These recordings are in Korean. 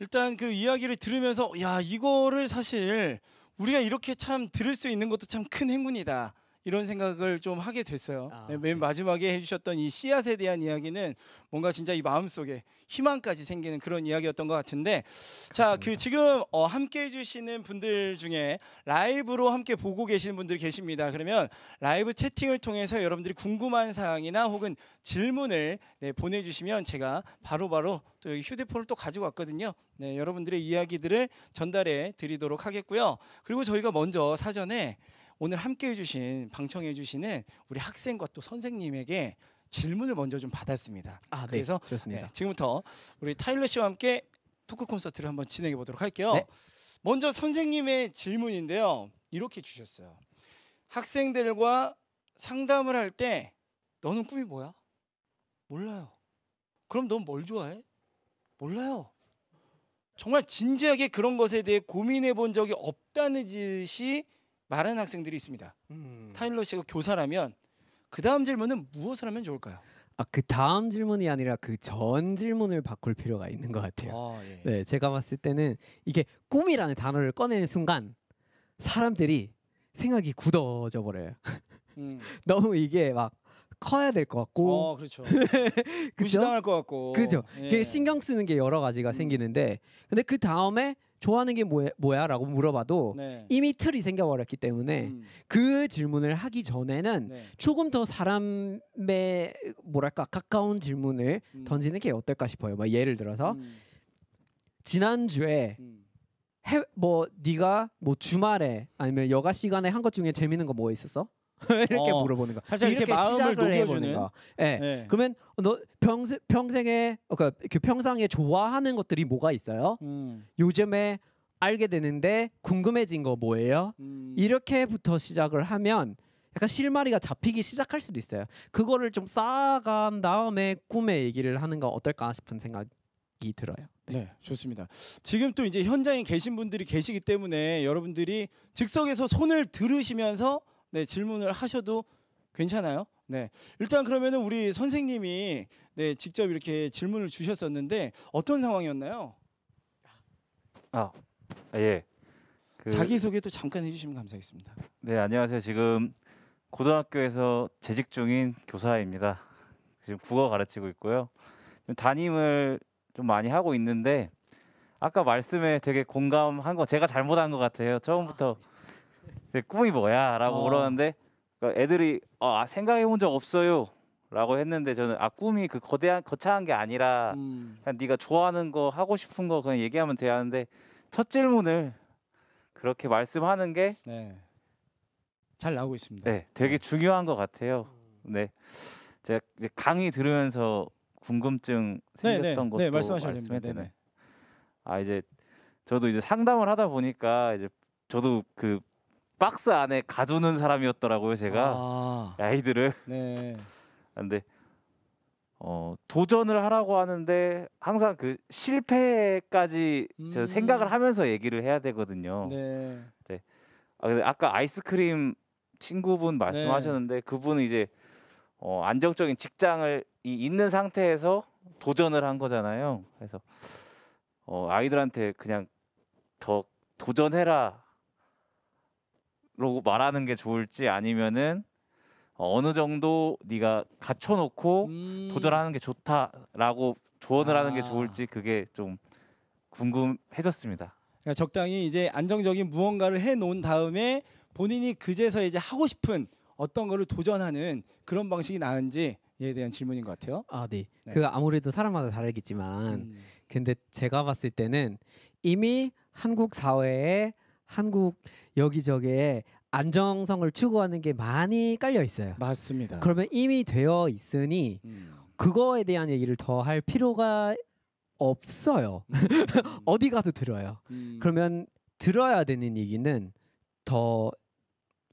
일단 그 이야기를 들으면서 야 이거를 사실 우리가 이렇게 참 들을 수 있는 것도 참 큰 행운이다. 이런 생각을 좀 하게 됐어요. 아, 네, 맨 네. 마지막에 해주셨던 이 씨앗에 대한 이야기는 뭔가 진짜 이 마음 속에 희망까지 생기는 그런 이야기였던 것 같은데, 자그 지금 어, 함께 해주시는 분들 중에 라이브로 함께 보고 계시는 분들 계십니다. 그러면 라이브 채팅을 통해서 여러분들이 궁금한 사항이나 혹은 질문을 네, 보내주시면 제가 바로바로 바로 또 여기 휴대폰을 또 가지고 왔거든요. 네, 여러분들의 이야기들을 전달해 드리도록 하겠고요. 그리고 저희가 먼저 사전에 오늘 함께 해주신 방청해 주시는 우리 학생과 또 선생님에게 질문을 먼저 좀 받았습니다. 아, 네. 그래서 좋습니다. 네, 지금부터 우리 타일러 씨와 함께 토크 콘서트를 한번 진행해 보도록 할게요. 네. 먼저 선생님의 질문인데요. 이렇게 주셨어요. 학생들과 상담을 할 때 너는 꿈이 뭐야? 몰라요. 그럼 넌뭘 좋아해? 몰라요. 정말 진지하게 그런 것에 대해 고민해 본 적이 없다는 짓이 많은 학생들이 있습니다. 음. 타일러 씨가 교사라면 그 다음 질문은 무엇을 하면 좋을까요? 아, 그 다음 질문이 아니라 그 전 질문을 바꿀 필요가 있는 것 같아요. 아, 예. 네, 제가 봤을 때는 이게 꿈이라는 단어를 꺼내는 순간 사람들이 생각이 굳어져 버려요. 음. 너무 이게 막 커야 될 것 같고, 어, 그렇죠. 무시당할 것 같고, 그죠. 예. 신경 쓰는 게 여러 가지가 음. 생기는데, 근데 그 다음에 좋아하는 게 뭐야? 뭐야라고 물어봐도 네. 이미 틀이 생겨버렸기 때문에 음. 그 질문을 하기 전에는 네. 조금 더 사람의 뭐랄까 가까운 질문을 음. 던지는 게 어떨까 싶어요. 막 예를 들어서 음. 지난 주에 음. 해, 뭐 네가 뭐 주말에 아니면 여가 시간에 한 것 중에 재밌는 거 뭐 있었어? 이렇게 어, 물어보는 거. 살짝 이렇게, 이렇게 마음을 녹여주는 거. 예. 네. 그러면 너 평생 평생에 어, 그러니까 그 평상에 좋아하는 것들이 뭐가 있어요? 음. 요즘에 알게 되는데 궁금해진 거 뭐예요? 음. 이렇게부터 시작을 하면 약간 실마리가 잡히기 시작할 수도 있어요. 그거를 좀 쌓아간 다음에 꿈의 얘기를 하는 건 어떨까 싶은 생각이 들어요. 네. 네, 좋습니다. 지금 또 이제 현장에 계신 분들이 계시기 때문에 여러분들이 즉석에서 손을 들으시면서 네, 질문을 하셔도 괜찮아요. 네. 일단 그러면은 우리 선생님이 네, 직접 이렇게 질문을 주셨었는데 어떤 상황이었나요? 아. 예. 그, 자기 소개도 잠깐 해 주시면 감사하겠습니다. 네, 안녕하세요. 지금 고등학교에서 재직 중인 교사입니다. 지금 국어 가르치고 있고요. 담임을 좀 많이 하고 있는데 아까 말씀에 되게 공감한 거 제가 잘못한 것 같아요. 처음부터 아, 네. 꿈이 뭐야라고 어. 물었는데 그 애들이 어, 아 생각해 본 적 없어요. 라고 했는데 저는 아 꿈이 그 거대한 거창한 게 아니라 음. 그냥 네가 좋아하는 거 하고 싶은 거 그냥 얘기하면 돼하는데첫 질문을 그렇게 말씀하는 게잘 네. 나오고 있습니다. 네, 되게 네. 중요한 것 같아요. 네, 제가 이제 강의 들으면서 궁금증 네, 네. 생겼던 것도 말씀하셨습니다아 이제 저도 이제 상담을 하다 보니까 이제 저도 그 박스 안에 가두는 사람이었더라고요 제가 아. 아이들을 네. 근데 어, 도전을 하라고 하는데 항상 그 실패까지 음. 저 생각을 하면서 얘기를 해야 되거든요. 네. 네. 아, 근데 아까 아이스크림 친구분 말씀하셨는데 네. 그분은 이제 어, 안정적인 직장을 이, 있는 상태에서 도전을 한 거잖아요. 그래서 어, 아이들한테 그냥 더 도전해라 라고 말하는 게 좋을지 아니면은 어느 정도 네가 갖춰놓고 음. 도전하는 게 좋다라고 조언을 아. 하는 게 아. 좋을지 그게 좀 궁금해졌습니다. 그러니까 적당히 이제 안정적인 무언가를 해놓은 다음에 본인이 그제서 이제 하고 싶은 어떤 거를 도전하는 그런 방식이 나은지에 대한 질문인 것 같아요. 아 네. 네. 그 아무래도 사람마다 다르겠지만 음. 근데 제가 봤을 때는 이미 한국 사회에 한국 여기저기에 안정성을 추구하는 게 많이 깔려 있어요. 맞습니다. 그러면 이미 되어 있으니 음. 그거에 대한 얘기를 더 할 필요가 없어요. 음. 어디 가도 들어요. 음. 그러면 들어야 되는 얘기는 더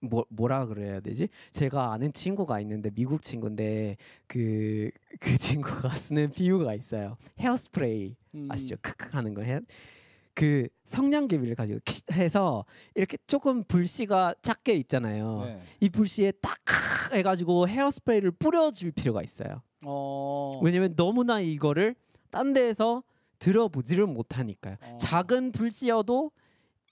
뭐, 뭐라 그래야 되지? 제가 아는 친구가 있는데 미국 친구인데 그, 그 친구가 쓰는 비유가 있어요. 헤어스프레이 음. 아시죠? 크크 하는 거. 헤, 그 성냥개비를 가지고 해서 이렇게 조금 불씨가 작게 있잖아요. 네. 이 불씨에 딱 해가지고 헤어스프레이를 뿌려줄 필요가 있어요. 어... 왜냐면 너무나 이거를 딴 데에서 들어보지를 못하니까요. 어... 작은 불씨여도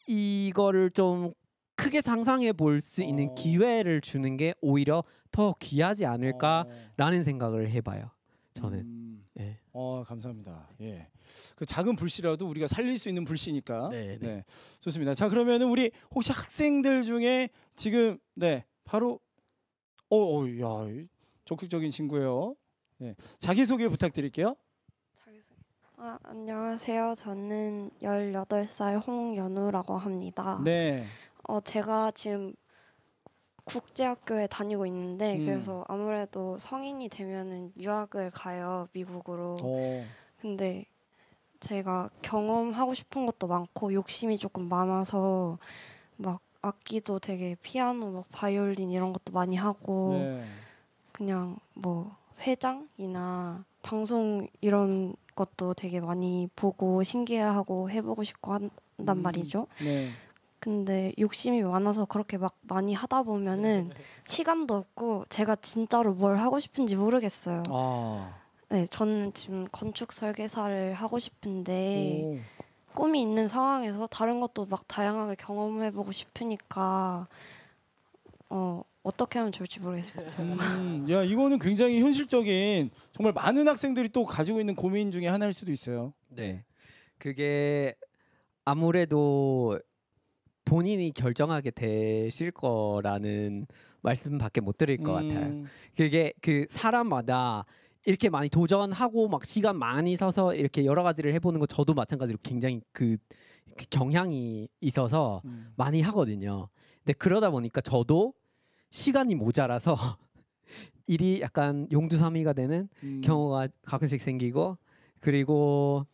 이거를 좀 크게 상상해 볼수 어. 있는 기회를 주는 게 오히려 더 귀하지 않을까라는 어. 생각을 해봐요. 저는. 음... 네. 어 감사합니다. 예, 그 작은 불씨라도 우리가 살릴 수 있는 불씨니까. 네, 네. 네. 좋습니다. 자 그러면은 우리 혹시 학생들 중에 지금 네 바로 어야 어, 어 적극적인 친구예요. 네, 자기 소개 부탁드릴게요. 아, 안녕하세요. 저는 18살 홍연우라고 합니다. 네. 어, 제가 지금 국제학교에 다니고 있는데 음. 그래서 아무래도 성인이 되면은 유학을 가요 미국으로. 오. 어. 근데 제가 경험하고 싶은 것도 많고 욕심이 조금 많아서 막 악기도 되게 피아노, 막 바이올린 이런 것도 많이 하고 네. 그냥 뭐 회장이나 방송 이런 것도 되게 많이 보고 신기해하고 해보고 싶고 한단 음. 말이죠. 네. 근데 욕심이 많아서 그렇게 막 많이 하다 보면은 시간도 없고 제가 진짜로 뭘 하고 싶은지 모르겠어요. 아. 네, 저는 지금 건축 설계사를 하고 싶은데 오. 꿈이 있는 상황에서 다른 것도 막 다양하게 경험해보고 싶으니까 어 어떻게 하면 좋을지 모르겠어요. 음, 야 이거는 굉장히 현실적인 정말 많은 학생들이 또 가지고 있는 고민 중에 하나일 수도 있어요. 네, 그게 아무래도 본인이 결정하게 되실 거라는 말씀밖에 못 드릴 것 음. 같아요. 그게 그 사람마다 이렇게 많이 도전하고 막 시간 많이 써서 이렇게 여러 가지를 해보는 거 저도 마찬가지로 굉장히 그, 그 경향이 있어서 음. 많이 하거든요. 근데 그러다 보니까 저도 시간이 모자라서 일이 약간 용두삼이가 되는 음. 경우가 가끔씩 생기고 그리고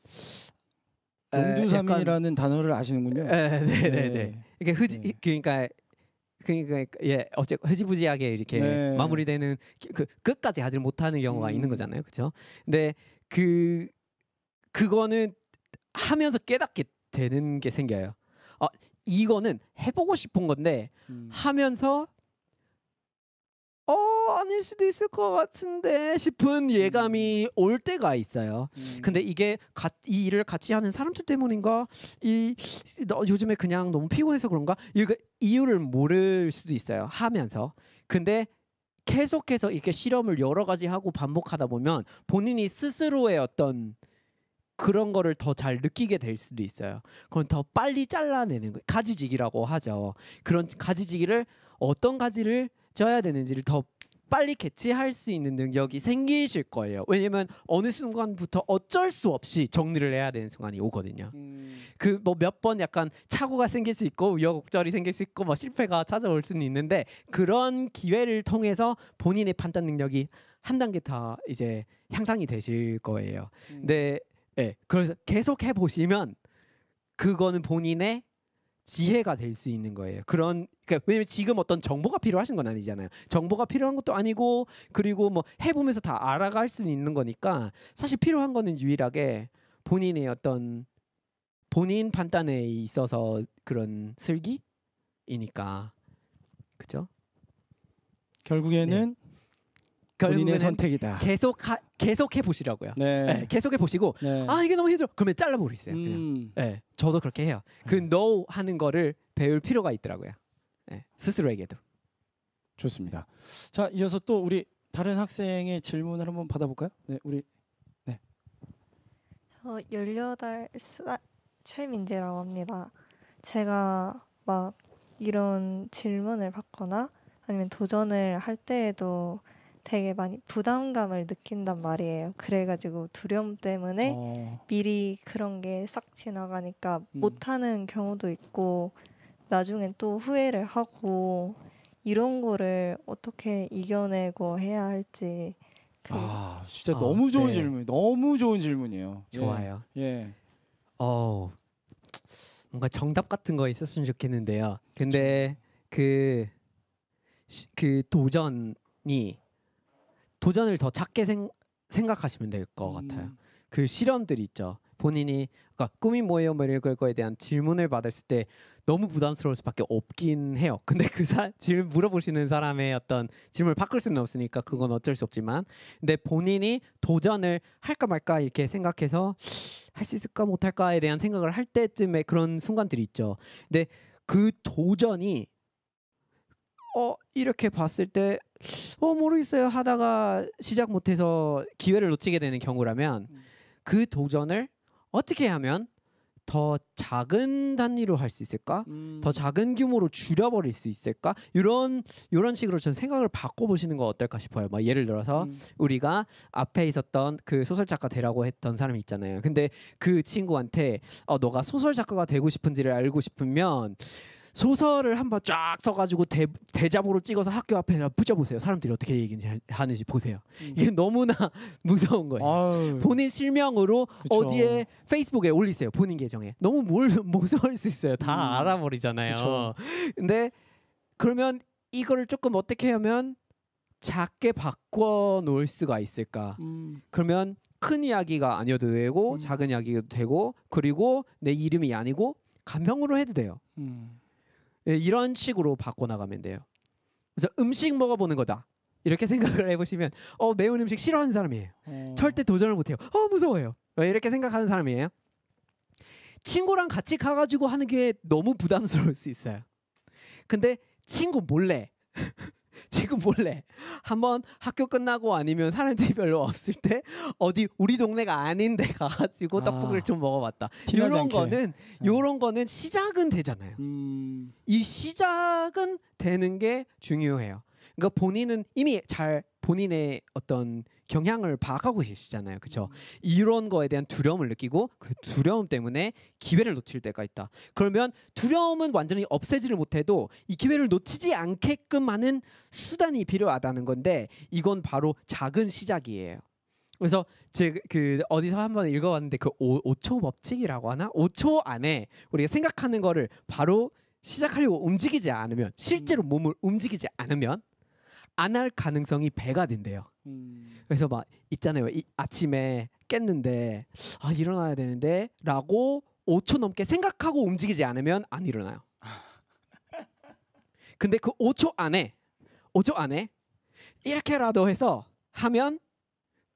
용두삼이라는 단어를 아시는군요. 네네네. 네. 네, 네. 네. 이게 흐지 네. 그러니까 그러니까 예 어째 흐지부지하게 이렇게 네. 마무리되는 그 끝까지 하지 못하는 경우가 음. 있는 거잖아요, 그죠 근데 그 그거는 하면서 깨닫게 되는 게 생겨요. 아 이거는 해보고 싶은 건데 음. 하면서 어 아닐 수도 있을 것 같은데 싶은 예감이 음. 올 때가 있어요. 음. 근데 이게 가, 이 일을 같이 하는 사람들 때문인가? 이 너, 요즘에 그냥 너무 피곤해서 그런가? 이거 이유를 모를 수도 있어요. 하면서 근데 계속해서 이렇게 실험을 여러 가지 하고 반복하다 보면 본인이 스스로의 어떤 그런 거를 더 잘 느끼게 될 수도 있어요. 그건더 빨리 잘라내는 거 가지지기라고 하죠. 그런 가지지기를 어떤 가지를 쪄야 되는지를 더 빨리 캐치할 수 있는 능력이 생기실 거예요. 왜냐면 어느 순간부터 어쩔 수 없이 정리를 해야 되는 순간이 오거든요. 음. 그뭐 몇 번 약간 착오가 생길 수 있고 우여곡절이 생길 수 있고 뭐 실패가 찾아올 수는 있는데 그런 기회를 통해서 본인의 판단 능력이 한 단계 다 이제 향상이 되실 거예요. 음. 근데 예, 그래서 계속 해 보시면 그거는 본인의 지혜가 될 수 있는 거예요. 그런 그러니까 왜냐면 지금 어떤 정보가 필요하신 건 아니잖아요. 정보가 필요한 것도 아니고 그리고 뭐 해보면서 다 알아갈 수는 있는 거니까 사실 필요한 거는 유일하게 본인의 어떤 본인 판단에 있어서 그런 슬기이니까 그죠? 결국에는 네. 본인의 선택이다. 계속 하, 계속 해 보시라고요. 네. 네. 계속 해 보시고 네. 아 이게 너무 힘들어. 그러면 잘라 버리세요. 음. 그냥. 네, 저도 그렇게 해요. 그 네. no 하는 거를 배울 필요가 있더라고요. 네, 스스로에게도. 좋습니다. 자 이어서 또 우리 다른 학생의 질문을 한번 받아볼까요? 네, 우리 네. 저열여살 최민재라고 합니다. 제가 막 이런 질문을 받거나 아니면 도전을 할 때에도 되게 많이 부담감을 느낀단 말이에요. 그래가지고 두려움 때문에 어. 미리 그런 게 싹 지나가니까 음. 못하는 경우도 있고 나중엔 또 후회를 하고 이런 거를 어떻게 이겨내고 해야 할지 그아 진짜 어, 너무 좋은 네. 질문 너무 좋은 질문이에요 예. 좋아요 예 어, 뭔가 정답 같은 거 있었으면 좋겠는데요 근데 그그 그 도전이 도전을 더 작게 생, 각하시면 될 것 같아요 음. 그 실험들 있죠 본인이 그니까 꿈이 뭐예요 뭐 이런 거에 대한 질문을 받았을 때 너무 부담스러울 수밖에 없긴 해요. 근데 그 사, 질문 물어보시는 사람의 어떤 질문을 바꿀 수는 없으니까 그건 어쩔 수 없지만 근데 본인이 도전을 할까 말까 이렇게 생각해서 할 수 있을까 못할까에 대한 생각을 할 때쯤에 그런 순간들이 있죠. 근데 그 도전이 어 이렇게 봤을 때 어 모르겠어요 하다가 시작 못해서 기회를 놓치게 되는 경우라면 음. 그 도전을 어떻게 하면 더 작은 단위로 할 수 있을까? 음. 더 작은 규모로 줄여버릴 수 있을까? 이런 이런 식으로 저는 생각을 바꿔보시는 거 어떨까 싶어요. 막 예를 들어서 음. 우리가 앞에 있었던 그 소설 작가 되라고 했던 사람이 있잖아요. 근데 그 친구한테 어, 너가 소설 작가가 되고 싶은지를 알고 싶으면 소설을 한번 쫙 써가지고 대, 대자보로 찍어서 학교 앞에 붙여보세요. 사람들이 어떻게 얘기하지 하는지 보세요. 음. 이게 너무나 무서운 거예요. 아유. 본인 실명으로 그쵸. 어디에 페이스북에 올리세요. 본인 계정에. 너무 몰, 무서울 수 있어요. 다 음. 알아버리잖아요. 그쵸. 근데 그러면 이거를 조금 어떻게 하면 작게 바꿔 놓을 수가 있을까? 음. 그러면 큰 이야기가 아니어도 되고 음. 작은 이야기도 되고 그리고 내 이름이 아니고 가명으로 해도 돼요. 음. 예, 이런 식으로 바꿔나가면 돼요. 그래서 음식 먹어보는 거다. 이렇게 생각을 해보시면 어 매운 음식 싫어하는 사람이에요. 오. 어. 절대 도전을 못해요. 어 무서워요. 어, 이렇게 생각하는 사람이에요. 친구랑 같이 가가지고 하는 게 너무 부담스러울 수 있어요. 근데 친구 몰래 지금 몰래 한번 학교 끝나고 아니면 사람들이 별로 없을 때 어디 우리 동네가 아닌데 가가지고 떡볶이를 아, 좀 먹어봤다. 이런 거는 이런 네. 거는 시작은 되잖아요. 음. 이 시작은 되는 게 중요해요. 그러니까 본인은 이미 잘 본인의 어떤 경향을 파악하고 계시잖아요. 그렇죠? 이런 거에 대한 두려움을 느끼고 그 두려움 때문에 기회를 놓칠 때가 있다. 그러면 두려움은 완전히 없애지를 못해도 이 기회를 놓치지 않게끔 하는 수단이 필요하다는 건데 이건 바로 작은 시작이에요. 그래서 제그 어디서 한번 읽어봤는데 그 5, 초 법칙이라고 하나? 5초 안에 우리가 생각하는 거를 바로 시작하려고 움직이지 않으면 실제로 음. 몸을 움직이지 않으면 안할 가능성이 배가 된대요. 음. 그래서 막 있잖아요. 이, 아침에 깼는데 아 일어나야 되는데라고 5초 넘게 생각하고 움직이지 않으면 안 일어나요. 근데 그 5초 안에 5초 안에 이렇게라도 해서 하면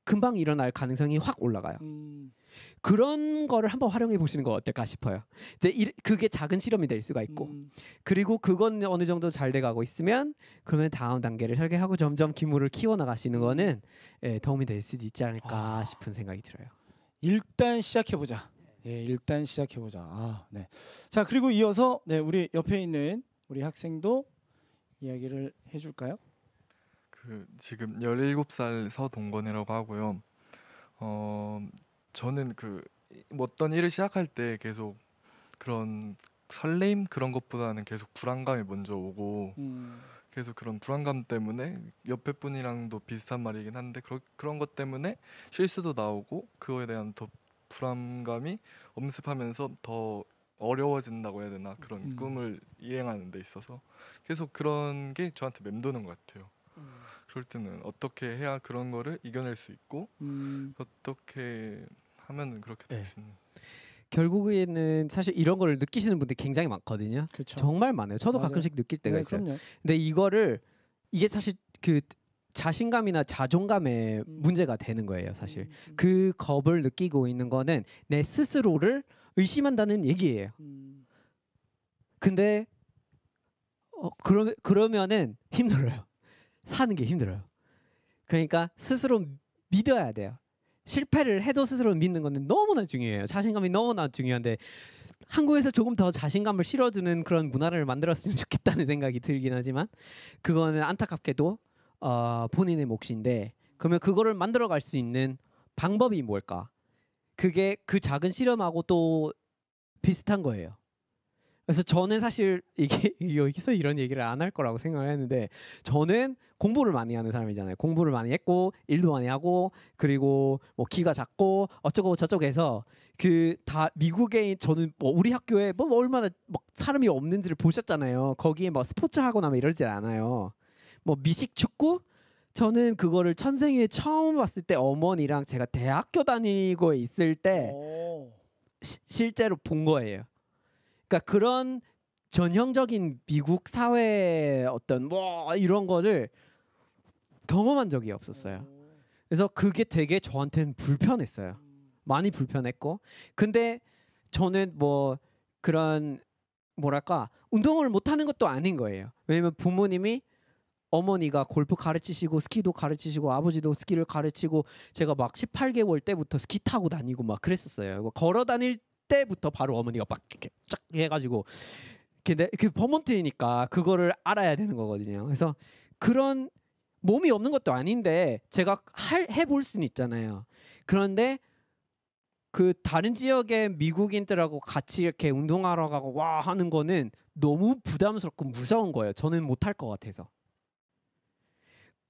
금방 일어날 가능성이 확 올라가요. 음. 그런 거를 한번 활용해 보시는 거 어떨까 싶어요. 이제 일, 그게 작은 실험이 될 수가 있고, 음. 그리고 그건 어느 정도 잘 돼가고 있으면 그러면 다음 단계를 설계하고 점점 기물을 키워 나가시는 음. 거는 예, 도움이 될 수도 있지 않을까 아. 싶은 생각이 들어요. 일단 시작해 보자. 예, 일단 시작해 보자. 아, 네. 자 그리고 이어서 네 우리 옆에 있는 우리 학생도 이야기를 해줄까요? 그 지금 17살 서동건이라고 하고요. 어 저는 그 어떤 일을 시작할 때 계속 그런 설레임 그런 것보다는 계속 불안감이 먼저 오고 음. 계속 그런 불안감 때문에 옆에 분이랑도 비슷한 말이긴 한데 그러, 그런 것 때문에 실수도 나오고 그거에 대한 더 불안감이 엄습하면서 더 어려워진다고 해야 되나 그런 음. 꿈을 이행하는 데 있어서 계속 그런 게 저한테 맴도는 것 같아요. 음. 그럴 때는 어떻게 해야 그런 거를 이겨낼 수 있고 음. 어떻게 하면 은 그렇게 될수 네. 있는. 결국에는 사실 이런 거를 느끼시는 분들이 굉장히 많거든요. 그쵸. 정말 많아요. 저도 맞아요. 가끔씩 느낄 때가 네, 있어요. 그럼요. 근데 이거를 이게 사실 그 자신감이나 자존감에 음. 문제가 되는 거예요, 사실. 음, 음. 그 겁을 느끼고 있는 거는 내 스스로를 의심한다는 얘기예요. 음. 근데 어, 그러, 그러면은 힘들어요. 사는 게 힘들어요. 그러니까 스스로 믿어야 돼요. 실패를 해도 스스로 믿는 건 너무나 중요해요. 자신감이 너무나 중요한데 한국에서 조금 더 자신감을 실어주는 그런 문화를 만들었으면 좋겠다는 생각이 들긴 하지만 그거는 안타깝게도 어, 본인의 몫인데 그러면 그거를 만들어갈 수 있는 방법이 뭘까? 그게 그 작은 실험하고 또 비슷한 거예요. 그래서 저는 사실 이게 여기서 이런 얘기를 안 할 거라고 생각을 했는데 저는 공부를 많이 하는 사람이잖아요. 공부를 많이 했고 일도 많이 하고 그리고 뭐 키가 작고 어쩌고 저쩌고 해서 그 다 미국에 저는 뭐 우리 학교에 뭐 얼마나 막 사람이 없는지를 보셨잖아요. 거기에 막 스포츠 하고나면 이러질 않아요. 뭐 미식 축구 저는 그거를 천생에 처음 봤을 때 어머니랑 제가 대학교 다니고 있을 때 시, 실제로 본 거예요. 그러니까 그런 전형적인 미국 사회 어떤 뭐 이런 거를 경험한 적이 없었어요. 그래서 그게 되게 저한테는 불편했어요. 많이 불편했고 근데 저는 뭐 그런 뭐랄까 운동을 못하는 것도 아닌 거예요. 왜냐면 부모님이 어머니가 골프 가르치시고 스키도 가르치시고 아버지도 스키를 가르치고 제가 막 18개월 때부터 스키 타고 다니고 막 그랬었어요. 걸어 다닐 그때부터 바로 어머니가 막 이렇게 쫙 해가지고 근데 그 버몬트니까 그거를 알아야 되는 거거든요. 그래서 그런 몸이 없는 것도 아닌데 제가 할 해볼 수는 있잖아요. 그런데 그 다른 지역의 미국인들하고 같이 이렇게 운동하러 가고 와 하는 거는 너무 부담스럽고 무서운 거예요. 저는 못 할 것 같아서.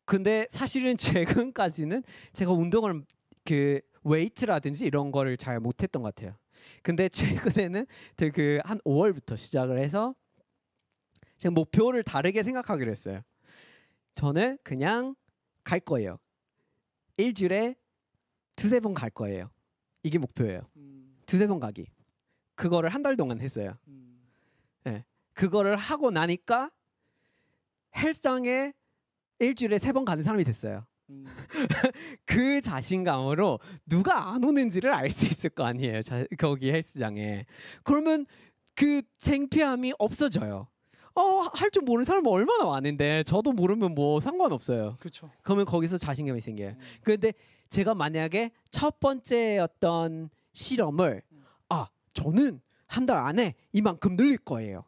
근데 사실은 최근까지는 제가 운동을 그 웨이트라든지 이런 거를 잘 못했던 것 같아요. 근데 최근에는 그한 5월부터 시작을 해서 제금 목표를 다르게 생각하기로 했어요. 저는 그냥 갈 거예요. 일주일에 두세 번 갈 거예요. 이게 목표예요. 음. 두세 번 가기. 그거를 한 달 동안 했어요. 음. 예. 네. 그거를 하고 나니까 헬스장에 일주일에 세 번 가는 사람이 됐어요. 음. 그 자신감으로 누가 안 오는지를 알 수 있을 거 아니에요. 자, 거기 헬스장에. 그러면 그 쟁피함이 없어져요. 어, 할줄 모르는 사람 얼마나 많은데 저도 모르면 뭐 상관없어요. 그렇죠. 그러면 거기서 자신감이 생겨요. 음. 근데 제가 만약에 첫 번째 어떤 실험을 음. 아, 저는 한 달 안에 이만큼 늘릴 거예요.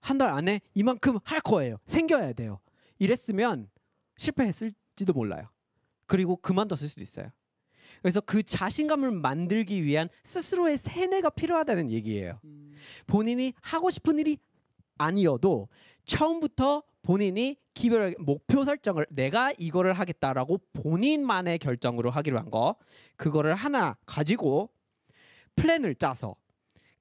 한 달 안에 이만큼 할 거예요. 생겨야 돼요. 이랬으면 실패했을 있지도 몰라요. 그리고 그만뒀을 수도 있어요. 그래서 그 자신감을 만들기 위한 스스로의 세뇌가 필요하다는 얘기예요. 본인이 하고 싶은 일이 아니어도 처음부터 본인이 기별 목표 설정을 내가 이거를 하겠다라고 본인만의 결정으로 하기로 한 거 그거를 하나 가지고 플랜을 짜서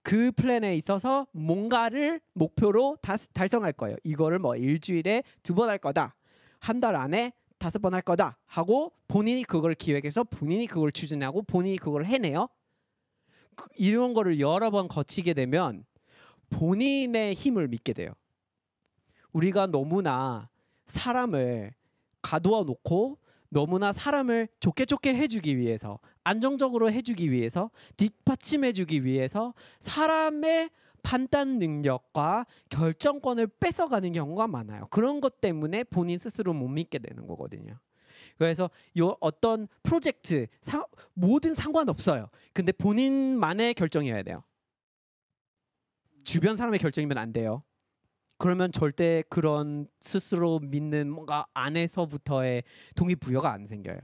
그 플랜에 있어서 뭔가를 목표로 다, 달성할 거예요. 이거를 뭐 일주일에 두 번 할 거다. 한 달 안에 다섯 번 할 거다 하고 본인이 그걸 기획해서 본인이 그걸 추진하고 본인이 그걸 해내요. 그 이런 거를 여러 번 거치게 되면 본인의 힘을 믿게 돼요. 우리가 너무나 사람을 가두어 놓고 너무나 사람을 좋게 좋게 해주기 위해서 안정적으로 해주기 위해서 뒷받침해주기 위해서 사람의 판단 능력과 결정권을 뺏어가는 경우가 많아요. 그런 것 때문에 본인 스스로 못 믿게 되는 거거든요. 그래서 요 어떤 프로젝트 사, 모든 상관없어요. 근데 본인만의 결정이어야 돼요. 주변 사람의 결정이면 안 돼요. 그러면 절대 그런 스스로 믿는 뭔가 안에서부터의 동의부여가 안 생겨요.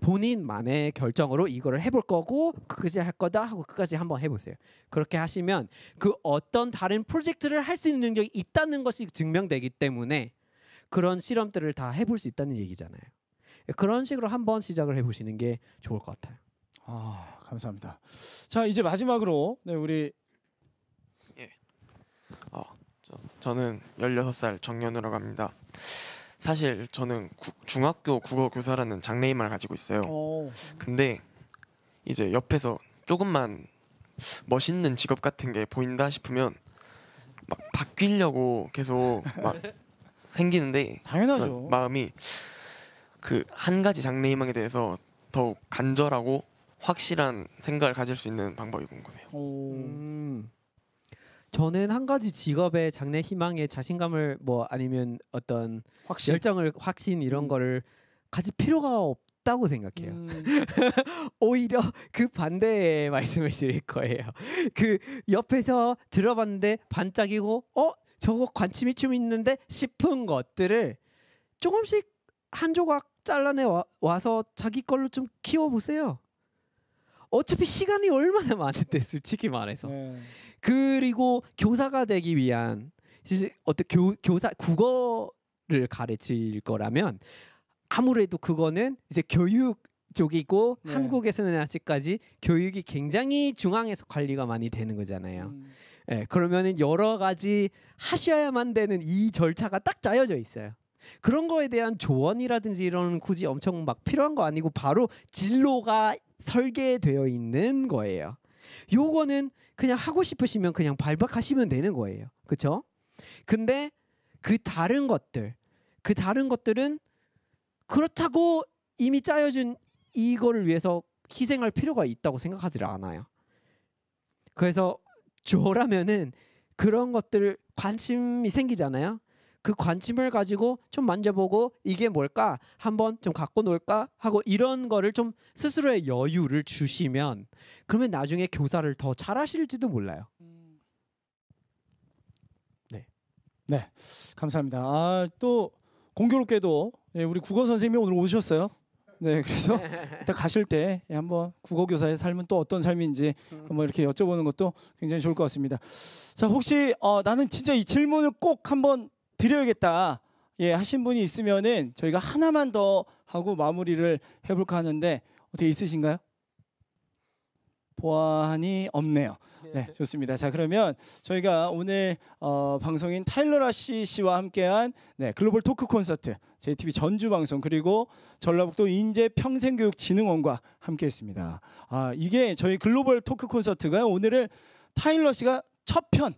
본인만의 결정으로 이거를 해볼 거고 그까지할 거다 하고 끝까지 한번 해보세요. 그렇게 하시면 그 어떤 다른 프로젝트를 할 수 있는 능력이 있다는 것이 증명되기 때문에 그런 실험들을 다 해볼 수 있다는 얘기잖아요. 그런 식으로 한번 시작을 해보시는 게 좋을 것 같아요. 아 감사합니다. 자 이제 마지막으로 네, 우리 예. 어, 저는 16살 정년으로 갑니다. 사실 저는 구- 중학교 국어 교사라는 장래희망을 가지고 있어요. 오. 근데 이제 옆에서 조금만 멋있는 직업 같은 게 보인다 싶으면 막 바뀌려고 계속 막 생기는데 당연하죠. 마음이 그 한 가지 장래희망에 대해서 더욱 간절하고 확실한 생각을 가질 수 있는 방법이 궁금해요. 오. 음. 저는 한 가지 직업의 장래 희망에 자신감을 뭐 아니면 어떤 확신. 열정을 확신 이런 음. 거를 가질 필요가 없다고 생각해요. 음. 오히려 그 반대의 말씀을 드릴 거예요. 그 옆에서 들어봤는데 반짝이고 어 저거 관심이 좀 있는데 싶은 것들을 조금씩 한 조각 잘라내 와서 자기 걸로 좀 키워보세요. 어차피 시간이 얼마나 많은데 솔직히 말해서 네. 그리고 교사가 되기 위한 어떤 교, 교사 국어를 가르칠 거라면 아무래도 그거는 이제 교육 쪽이고 네. 한국에서는 아직까지 교육이 굉장히 중앙에서 관리가 많이 되는 거잖아요. 음. 예, 그러면은 여러 가지 하셔야만 되는 이 절차가 딱 짜여져 있어요. 그런 거에 대한 조언이라든지 이런 굳이 엄청 막 필요한 거 아니고 바로 진로가 설계되어 있는 거예요. 요거는 그냥 하고 싶으시면 그냥 발박하시면 되는 거예요. 그쵸 근데 그 다른 것들 그 다른 것들은 그렇다고 이미 짜여진 이거를 위해서 희생할 필요가 있다고 생각하지를 않아요. 그래서 저라면은 그런 것들 관심이 생기잖아요. 그 관심을 가지고 좀 만져보고 이게 뭘까 한번 좀 갖고 놀까 하고 이런 거를 좀 스스로의 여유를 주시면 그러면 나중에 교사를 더 잘하실지도 몰라요. 음. 네, 네, 감사합니다. 아, 또 공교롭게도 예, 우리 국어 선생님이 오늘 오셨어요. 네, 그래서 일단 가실 때 예, 한번 국어 교사의 삶은 또 어떤 삶인지 한번 이렇게 여쭤보는 것도 굉장히 좋을 것 같습니다. 자, 혹시 어, 나는 진짜 이 질문을 꼭 한번 드려야겠다 예, 하신 분이 있으면은 저희가 하나만 더 하고 마무리를 해볼까 하는데 어떻게 있으신가요? 보안이 없네요. 네, 네 좋습니다. 자, 그러면 저희가 오늘 어, 방송인 타일러 라씨 씨와 함께한 네, 글로벌 토크 콘서트 j t v 전주 방송 그리고 전라북도 인재 평생교육진흥원과 함께했습니다. 아, 이게 저희 글로벌 토크 콘서트가 오늘을 타일러 씨가 첫 편,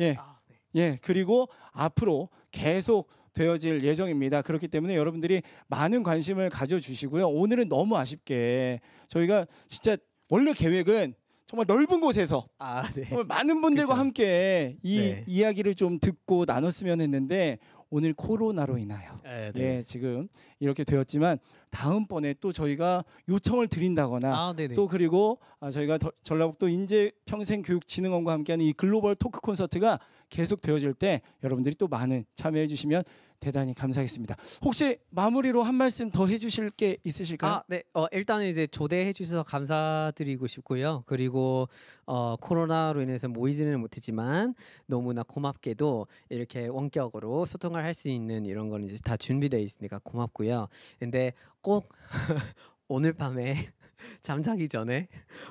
예, 아. 예, 그리고 앞으로 계속 되어질 예정입니다. 그렇기 때문에 여러분들이 많은 관심을 가져주시고요. 오늘은 너무 아쉽게 저희가 진짜 원래 계획은 정말 넓은 곳에서 아, 네. 정말 많은 분들과 그쵸. 함께 이 네. 이야기를 좀 듣고 나눴으면 했는데 오늘 코로나로 인하여 네, 네. 예, 지금 이렇게 되었지만 다음번에 또 저희가 요청을 드린다거나 아, 또 그리고 아, 저희가 전라북도 인재 평생 교육진흥원과 함께하는 이 글로벌 토크 콘서트가 계속 되어질 때 여러분들이 또 많은 참여해 주시면 대단히 감사하겠습니다. 혹시 마무리로 한 말씀 더 해주실 게 있으실까요? 아, 네. 어, 일단은 이제 초대해 주셔서 감사드리고 싶고요. 그리고 어, 코로나로 인해서 모이지는 못했지만 너무나 고맙게도 이렇게 원격으로 소통을 할 수 있는 이런 거는 이제 다 준비되어 있으니까 고맙고요. 근데 꼭 오늘 밤에 잠자기 전에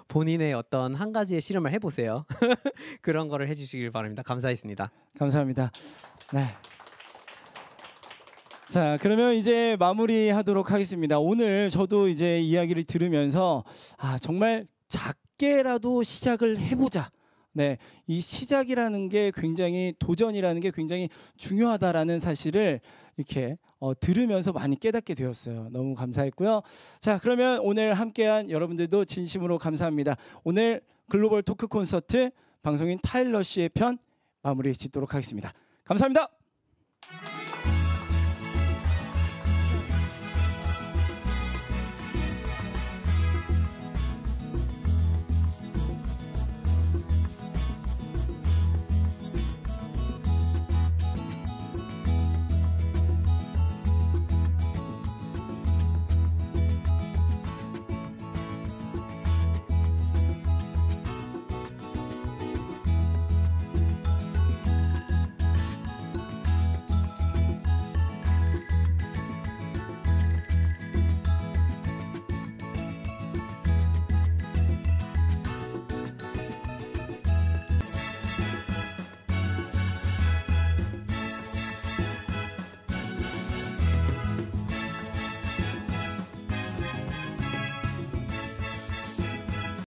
본인의 어떤 한 가지의 실험을 해보세요. 그런 거를 해주시길 바랍니다. 감사했습니다. 감사합니다. 네. 자, 그러면 이제 마무리하도록 하겠습니다. 오늘 저도 이제 이야기를 들으면서 아, 정말 작게라도 시작을 해보자. 네, 이 시작이라는 게 굉장히 도전이라는 게 굉장히 중요하다라는 사실을 이렇게 어, 들으면서 많이 깨닫게 되었어요. 너무 감사했고요. 자, 그러면 오늘 함께한 여러분들도 진심으로 감사합니다. 오늘 글로벌 토크 콘서트 방송인 타일러 씨의 편 마무리 짓도록 하겠습니다. 감사합니다.